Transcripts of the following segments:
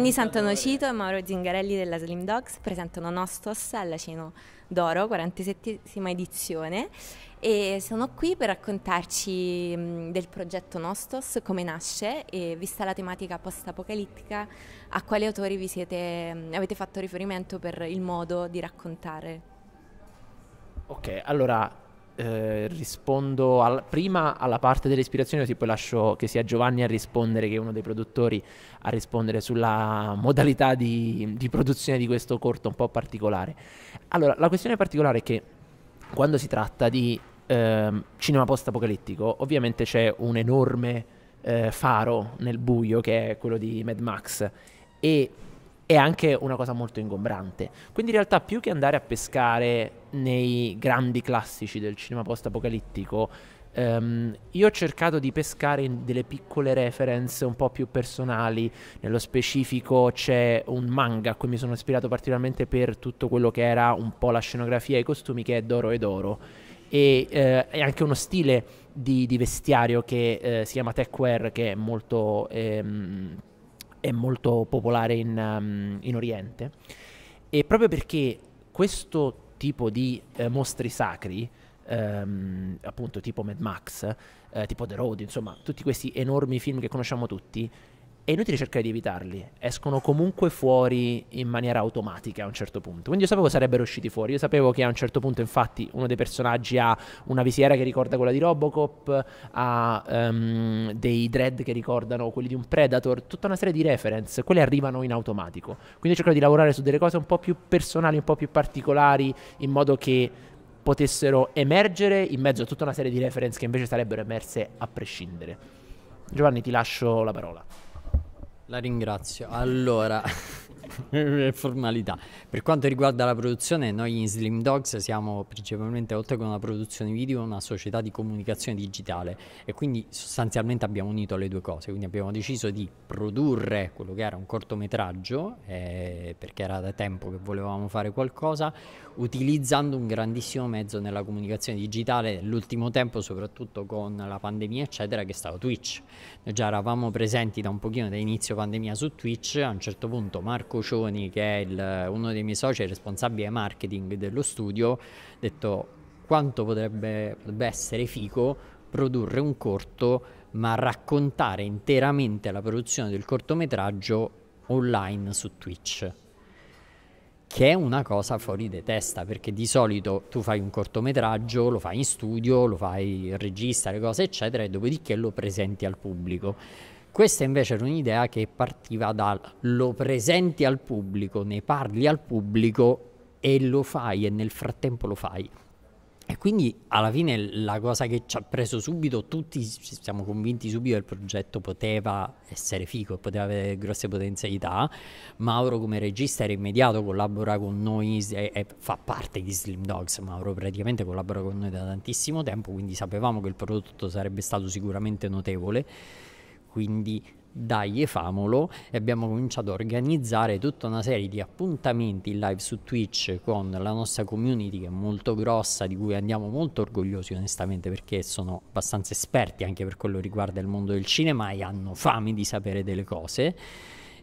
Giovanni Santonocito e Mauro Zingarelli della Slim Dogs presentano Nostos alla Cino d'Oro, 47 edizione e sono qui per raccontarci mm, del progetto Nostos, come nasce e vista la tematica post-apocalittica a quali autori siete, mm, avete fatto riferimento per il modo di raccontare. Ok, allora eh, rispondo al, prima alla parte dell'ispirazione, così poi lascio che sia Giovanni a rispondere, che è uno dei produttori, a rispondere sulla modalità di, di produzione di questo corto un po' particolare. Allora, la questione particolare è che quando si tratta di eh, cinema post-apocalittico, ovviamente c'è un enorme eh, faro nel buio che è quello di Mad Max e è anche una cosa molto ingombrante. Quindi in realtà più che andare a pescare nei grandi classici del cinema post-apocalittico, Um, io ho cercato di pescare in delle piccole reference un po' più personali, nello specifico c'è un manga a cui mi sono ispirato particolarmente per tutto quello che era un po' la scenografia e i costumi che è Doro e Doro e eh, è anche uno stile di, di vestiario che eh, si chiama Tech Wear che è molto... Ehm, è molto popolare in, um, in Oriente. E proprio perché questo tipo di eh, mostri sacri, ehm, appunto tipo Mad Max, eh, tipo The Road, insomma, tutti questi enormi film che conosciamo tutti, è inutile cercare di evitarli, escono comunque fuori in maniera automatica a un certo punto. Quindi io sapevo sarebbero usciti fuori, io sapevo che a un certo punto infatti uno dei personaggi ha una visiera che ricorda quella di Robocop, ha um, dei dread che ricordano quelli di un Predator, tutta una serie di reference, quelle arrivano in automatico. Quindi cercavo di lavorare su delle cose un po' più personali, un po' più particolari, in modo che potessero emergere in mezzo a tutta una serie di reference che invece sarebbero emerse a prescindere. Giovanni, ti lascio la parola. La ringrazio. Allora, formalità. Per quanto riguarda la produzione, noi in Slim Dogs siamo principalmente, oltre che una produzione video, una società di comunicazione digitale e quindi sostanzialmente abbiamo unito le due cose, quindi abbiamo deciso di produrre quello che era un cortometraggio, eh, perché era da tempo che volevamo fare qualcosa, utilizzando un grandissimo mezzo nella comunicazione digitale, l'ultimo tempo soprattutto con la pandemia eccetera, che è stato Twitch. Noi già eravamo presenti da un pochino da inizio pandemia su Twitch, a un certo punto Marco Cocioni, che è il, uno dei miei soci responsabile marketing dello studio, ha detto quanto potrebbe, potrebbe essere fico produrre un corto ma raccontare interamente la produzione del cortometraggio online su Twitch che è una cosa fuori di testa, perché di solito tu fai un cortometraggio, lo fai in studio, lo fai il regista, le cose eccetera, e dopodiché lo presenti al pubblico. Questa invece era un'idea che partiva dal lo presenti al pubblico, ne parli al pubblico e lo fai e nel frattempo lo fai. E quindi alla fine la cosa che ci ha preso subito, tutti ci siamo convinti subito che il progetto poteva essere figo, e poteva avere grosse potenzialità. Mauro come regista era immediato, collabora con noi e, e fa parte di Slim Dogs. Mauro praticamente collabora con noi da tantissimo tempo, quindi sapevamo che il prodotto sarebbe stato sicuramente notevole quindi dai e famolo e abbiamo cominciato a organizzare tutta una serie di appuntamenti live su Twitch con la nostra community che è molto grossa di cui andiamo molto orgogliosi onestamente perché sono abbastanza esperti anche per quello che riguarda il mondo del cinema e hanno fame di sapere delle cose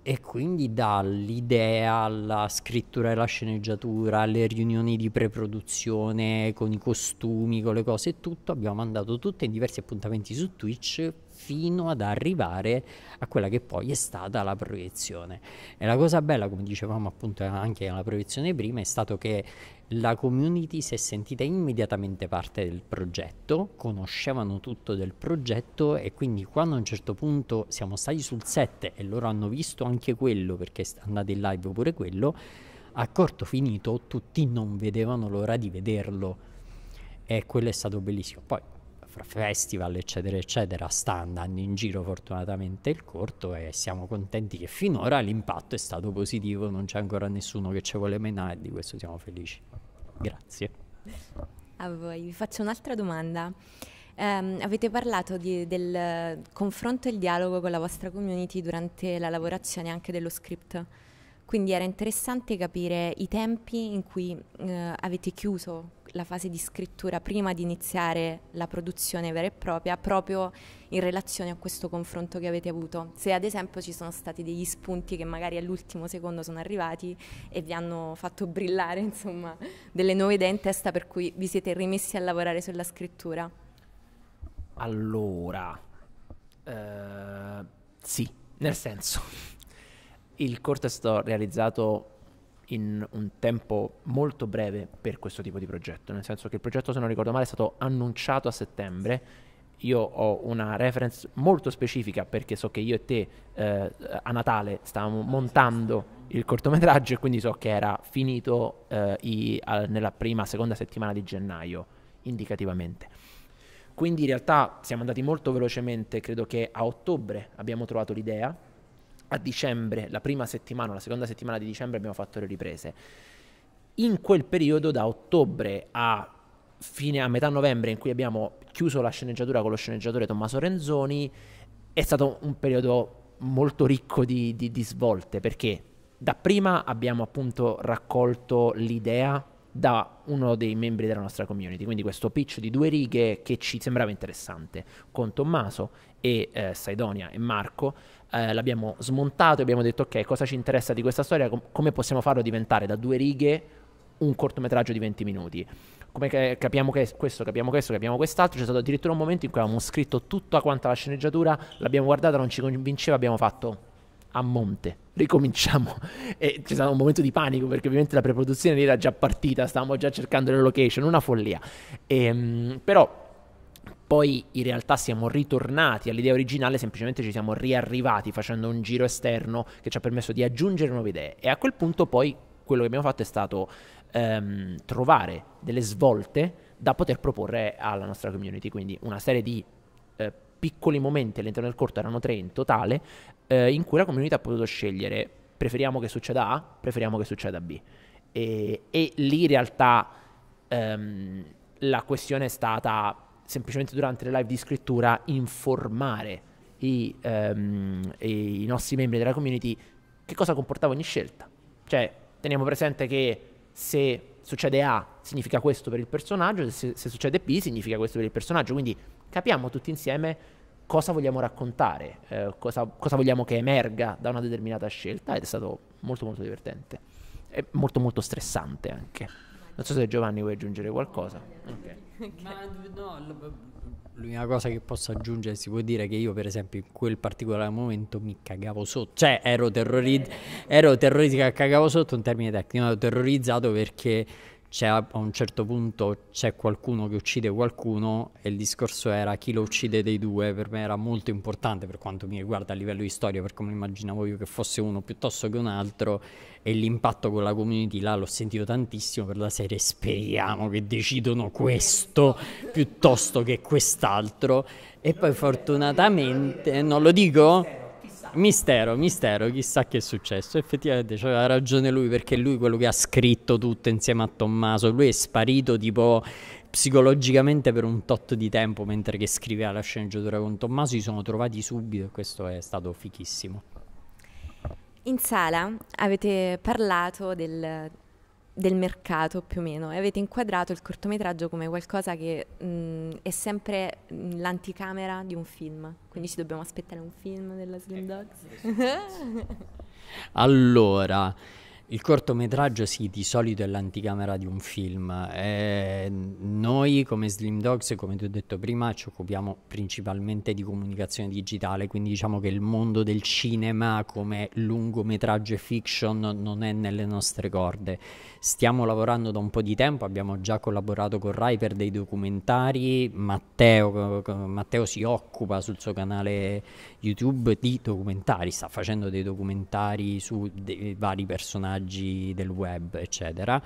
e quindi dall'idea alla scrittura e la sceneggiatura, alle riunioni di pre-produzione con i costumi, con le cose e tutto, abbiamo mandato tutte in diversi appuntamenti su Twitch fino ad arrivare a quella che poi è stata la proiezione. E la cosa bella, come dicevamo appunto anche nella proiezione prima, è stato che la community si è sentita immediatamente parte del progetto, conoscevano tutto del progetto e quindi quando a un certo punto siamo stati sul set e loro hanno visto anche quello perché è andato in live pure quello, a corto finito tutti non vedevano l'ora di vederlo e quello è stato bellissimo. Poi fra festival eccetera eccetera sta andando in giro fortunatamente il corto e siamo contenti che finora l'impatto è stato positivo non c'è ancora nessuno che ci vuole menare di questo siamo felici grazie a voi vi faccio un'altra domanda Um, avete parlato di, del confronto e il dialogo con la vostra community durante la lavorazione anche dello script, quindi era interessante capire i tempi in cui uh, avete chiuso la fase di scrittura prima di iniziare la produzione vera e propria proprio in relazione a questo confronto che avete avuto? Se ad esempio ci sono stati degli spunti che magari all'ultimo secondo sono arrivati e vi hanno fatto brillare insomma, delle nuove idee in testa per cui vi siete rimessi a lavorare sulla scrittura? Allora, eh, sì, nel senso, il corto è stato realizzato in un tempo molto breve per questo tipo di progetto, nel senso che il progetto, se non ricordo male, è stato annunciato a settembre. Io ho una reference molto specifica perché so che io e te eh, a Natale stavamo montando il cortometraggio e quindi so che era finito eh, i, a, nella prima, seconda settimana di gennaio, indicativamente. Quindi in realtà siamo andati molto velocemente, credo che a ottobre abbiamo trovato l'idea, a dicembre, la prima settimana, la seconda settimana di dicembre abbiamo fatto le riprese. In quel periodo da ottobre a fine a metà novembre in cui abbiamo chiuso la sceneggiatura con lo sceneggiatore Tommaso Renzoni è stato un periodo molto ricco di, di, di svolte perché dapprima abbiamo appunto raccolto l'idea da uno dei membri della nostra community. Quindi questo pitch di due righe che ci sembrava interessante con Tommaso e eh, Saidonia e Marco. Eh, l'abbiamo smontato e abbiamo detto ok, cosa ci interessa di questa storia? Com- come possiamo farlo diventare da due righe un cortometraggio di 20 minuti? Come che capiamo che questo, capiamo questo, capiamo quest'altro. C'è stato addirittura un momento in cui avevamo scritto tutta quanta la sceneggiatura, l'abbiamo guardata, non ci convinceva, abbiamo fatto a monte. Ricominciamo. E c'è stato un momento di panico perché ovviamente la preproduzione era già partita, stavamo già cercando le location, una follia. E, ehm, però poi in realtà siamo ritornati all'idea originale, semplicemente ci siamo riarrivati facendo un giro esterno che ci ha permesso di aggiungere nuove idee. E a quel punto poi quello che abbiamo fatto è stato ehm, trovare delle svolte da poter proporre alla nostra community, quindi una serie di eh, piccoli momenti all'interno del corto, erano tre in totale, eh, in cui la community ha potuto scegliere preferiamo che succeda A, preferiamo che succeda B. E, e lì in realtà ehm, la questione è stata semplicemente durante le live di scrittura informare i, ehm, i nostri membri della community che cosa comportava ogni scelta. Cioè, teniamo presente che se succede A significa questo per il personaggio, se, se succede B significa questo per il personaggio, quindi capiamo tutti insieme cosa vogliamo raccontare, eh, cosa, cosa, vogliamo che emerga da una determinata scelta ed è stato molto molto divertente e molto molto stressante anche. Non so se Giovanni vuoi aggiungere qualcosa. Okay. Ma no, l'unica cosa che posso aggiungere si può dire che io, per esempio, in quel particolare momento mi cagavo sotto. Cioè, ero terrorizzato, ero terrorizzato, cagavo sotto un termine tecnico, ero terrorizzato perché a un certo punto c'è qualcuno che uccide qualcuno e il discorso era chi lo uccide dei due per me era molto importante per quanto mi riguarda a livello di storia per come immaginavo io che fosse uno piuttosto che un altro e l'impatto con la community là l'ho sentito tantissimo per la serie speriamo che decidono questo piuttosto che quest'altro e poi fortunatamente non lo dico? Mistero, mistero, chissà che è successo. Effettivamente aveva cioè, ragione lui perché lui quello che ha scritto tutto insieme a Tommaso, lui è sparito tipo psicologicamente per un tot di tempo mentre che scriveva la sceneggiatura con Tommaso, si sono trovati subito e questo è stato fichissimo. In sala avete parlato del del mercato più o meno e avete inquadrato il cortometraggio come qualcosa che mh, è sempre l'anticamera di un film, quindi ci dobbiamo aspettare un film della Slim eh, Dogs. allora, il cortometraggio sì, di solito è l'anticamera di un film. E eh, noi come Slim Dogs, come ti ho detto prima, ci occupiamo principalmente di comunicazione digitale, quindi diciamo che il mondo del cinema come lungometraggio e fiction non è nelle nostre corde. Stiamo lavorando da un po' di tempo, abbiamo già collaborato con Rai per dei documentari, Matteo, Matteo si occupa sul suo canale YouTube di documentari, sta facendo dei documentari su dei vari personaggi personaggi del web, eccetera.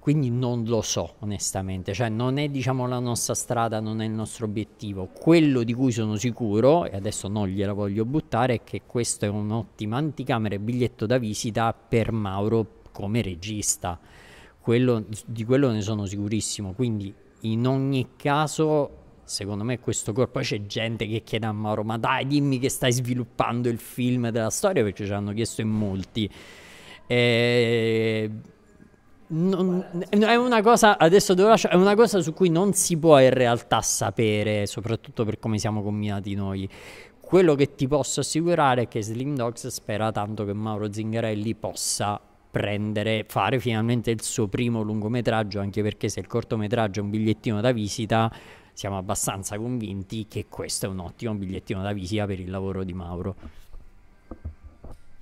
Quindi non lo so, onestamente, cioè non è diciamo la nostra strada, non è il nostro obiettivo. Quello di cui sono sicuro, e adesso non gliela voglio buttare, è che questo è un'ottima anticamera e biglietto da visita per Mauro come regista. Quello, di quello ne sono sicurissimo. Quindi in ogni caso secondo me questo corpo c'è gente che chiede a Mauro ma dai dimmi che stai sviluppando il film della storia perché ci hanno chiesto in molti e... Eh, non, è una cosa adesso devo lasciare, è una cosa su cui non si può in realtà sapere, soprattutto per come siamo combinati noi. Quello che ti posso assicurare è che Slim Dogs spera tanto che Mauro Zingarelli possa prendere, fare finalmente il suo primo lungometraggio, anche perché se il cortometraggio è un bigliettino da visita, siamo abbastanza convinti che questo è un ottimo bigliettino da visita per il lavoro di Mauro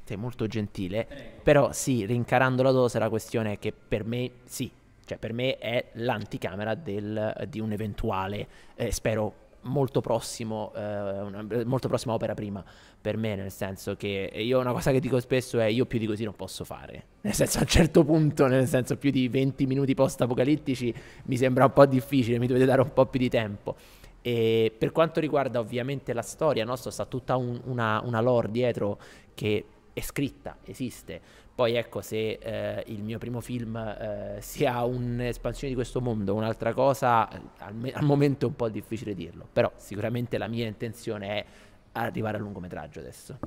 sei molto gentile, però sì, rincarando la dose la questione è che per me sì, cioè per me è l'anticamera del, di un eventuale, eh, spero molto prossimo, eh, una, molto prossima opera prima per me, nel senso che io una cosa che dico spesso è io più di così non posso fare, nel senso a un certo punto, nel senso più di 20 minuti post-apocalittici mi sembra un po' difficile, mi dovete dare un po' più di tempo. E per quanto riguarda ovviamente la storia, no? sta tutta un, una, una lore dietro che è scritta, esiste. Poi ecco, se eh, il mio primo film eh, sia un'espansione di questo mondo, un'altra cosa, al, me- al, momento è un po' difficile dirlo, però sicuramente la mia intenzione è arrivare al lungometraggio adesso.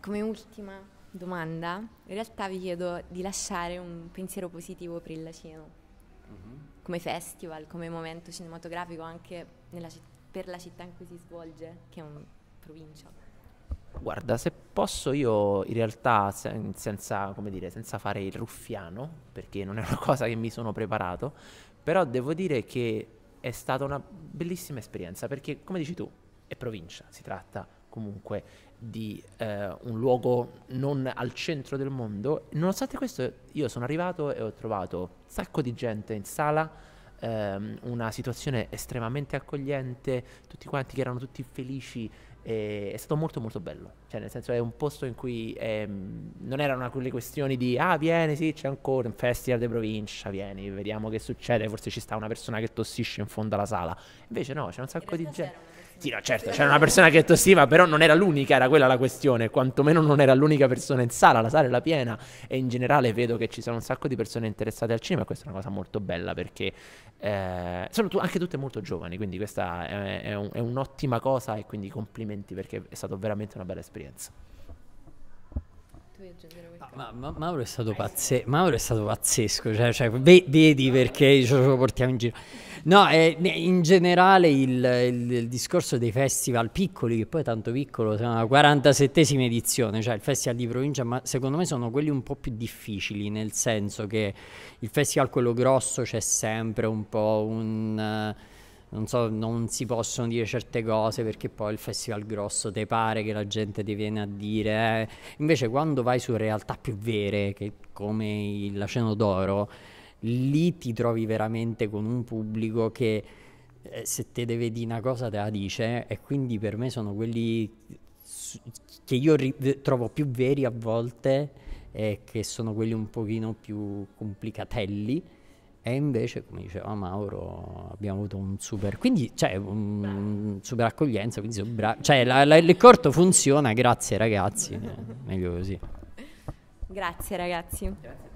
Come ultima domanda, in realtà vi chiedo di lasciare un pensiero positivo per il Lacino, mm-hmm. come festival, come momento cinematografico anche citt- per la città in cui si svolge, che è una provincia. Guarda, se posso io in realtà sen- senza, dire, senza, fare il ruffiano, perché non è una cosa che mi sono preparato, però devo dire che è stata una bellissima esperienza, perché come dici tu, è provincia, si tratta comunque di eh, un luogo non al centro del mondo. Nonostante questo io sono arrivato e ho trovato un sacco di gente in sala, ehm, una situazione estremamente accogliente, tutti quanti che erano tutti felici e è stato molto molto bello, cioè nel senso è un posto in cui ehm, non erano quelle questioni di ah vieni sì c'è ancora un festival di provincia, vieni vediamo che succede, forse ci sta una persona che tossisce in fondo alla sala, invece no c'è un sacco di gente. Sì, no, certo, c'era una persona che tossiva, però non era l'unica, era quella la questione, quantomeno non era l'unica persona in sala, la sala era piena e in generale vedo che ci sono un sacco di persone interessate al cinema e questa è una cosa molto bella perché eh, sono tu, anche tutte molto giovani, quindi questa è, è, un, è un'ottima cosa e quindi complimenti perché è stata veramente una bella esperienza. ma, ma, Mauro, è stato pazze- Mauro è stato pazzesco, cioè, cioè, vedi perché ce lo portiamo in giro. No, eh, in generale il, il, il, discorso dei festival piccoli, che poi è tanto piccolo, sono la 47esima edizione, cioè il festival di provincia, ma secondo me sono quelli un po' più difficili, nel senso che il festival quello grosso c'è sempre un po' un... Uh, non so, non si possono dire certe cose perché poi il festival grosso te pare che la gente ti viene a dire. Eh. Invece quando vai su realtà più vere, come la Ceno d'Oro, lì ti trovi veramente con un pubblico che eh, se te deve dire una cosa te la dice e quindi per me sono quelli che io ri- trovo più veri a volte e che sono quelli un pochino più complicatelli e invece come diceva Mauro abbiamo avuto un super quindi cioè un super accoglienza quindi bra- cioè la, la, il corto funziona grazie ragazzi eh, meglio così grazie ragazzi grazie.